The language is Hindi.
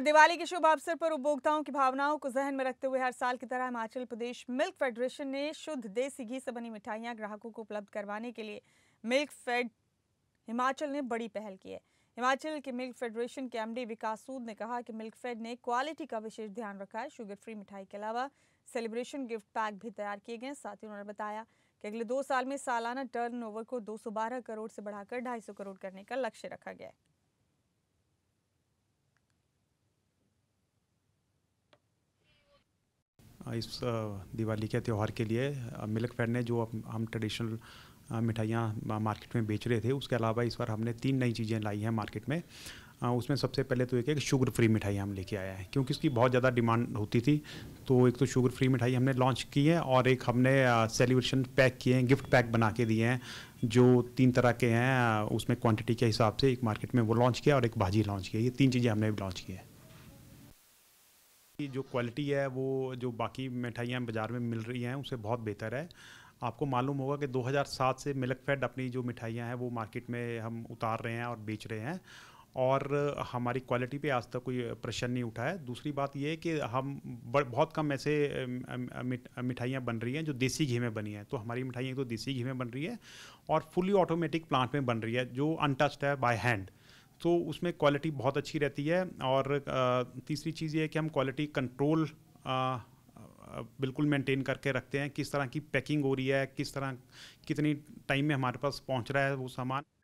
दिवाली के शुभ अवसर पर उपभोक्ताओं की भावनाओं को जहन में रखते हुए हर साल की तरह हिमाचल प्रदेश मिल्क फेडरेशन ने शुद्ध देसी घी से बनी मिठाइयां ग्राहकों को उपलब्ध करवाने के लिए मिल्क फेड हिमाचल ने बड़ी पहल की है हिमाचल के मिल्क फेडरेशन के एमडी विकास सूद ने कहा कि मिल्क फेड ने क्वालिटी का विशेष ध्यान रखा है शुगर फ्री मिठाई के अलावा सेलिब्रेशन गिफ्ट पैक भी तैयार किए गए साथ ही उन्होंने बताया कि अगले दो साल में सालाना टर्नओवर को 212 करोड़ से बढ़ाकर 250 करोड़ करने का लक्ष्य रखा गया है इस दिवाली के त्यौहार के लिए मिल्क फेड ने जो हम ट्रेडिशनल मिठाइयाँ मार्केट में बेच रहे थे उसके अलावा इस बार हमने तीन नई चीज़ें लाई हैं मार्केट में उसमें सबसे पहले तो एक एक शुगर फ्री मिठाई हम लेके आया है क्योंकि इसकी बहुत ज़्यादा डिमांड होती थी तो एक तो शुगर फ्री मिठाई हमने लॉन्च की है और एक हमने सेलिब्रेशन पैक किए हैं गिफ्ट पैक बना के दिए हैं जो तीन तरह के हैं उसमें क्वांटिटी के हिसाब से एक मार्केट में वो लॉन्च किया और एक भाजी लॉन्च किया ये तीन चीज़ें हमने लॉन्च की है जो क्वालिटी है वो जो बाकी मिठाइयाँ बाज़ार में मिल रही हैं उससे बहुत बेहतर है आपको मालूम होगा कि 2007 से मिल्क फेड अपनी जो मिठाइयाँ हैं वो मार्केट में हम उतार रहे हैं और बेच रहे हैं और हमारी क्वालिटी पे आज तक कोई प्रश्न नहीं उठा है दूसरी बात यह है कि हम बहुत कम ऐसे मिठाइयाँ बन रही हैं जो देसी घी में बनी हैं तो हमारी मिठाइयाँ तो देसी घी में बन रही है और फुली ऑटोमेटिक प्लांट में बन रही है जो अनटच्ड है बाय हैंड तो उसमें क्वालिटी बहुत अच्छी रहती है और तीसरी चीज़ ये है कि हम क्वालिटी कंट्रोल बिल्कुल मेंटेन करके रखते हैं किस तरह की पैकिंग हो रही है किस तरह कितनी टाइम में हमारे पास पहुंच रहा है वो सामान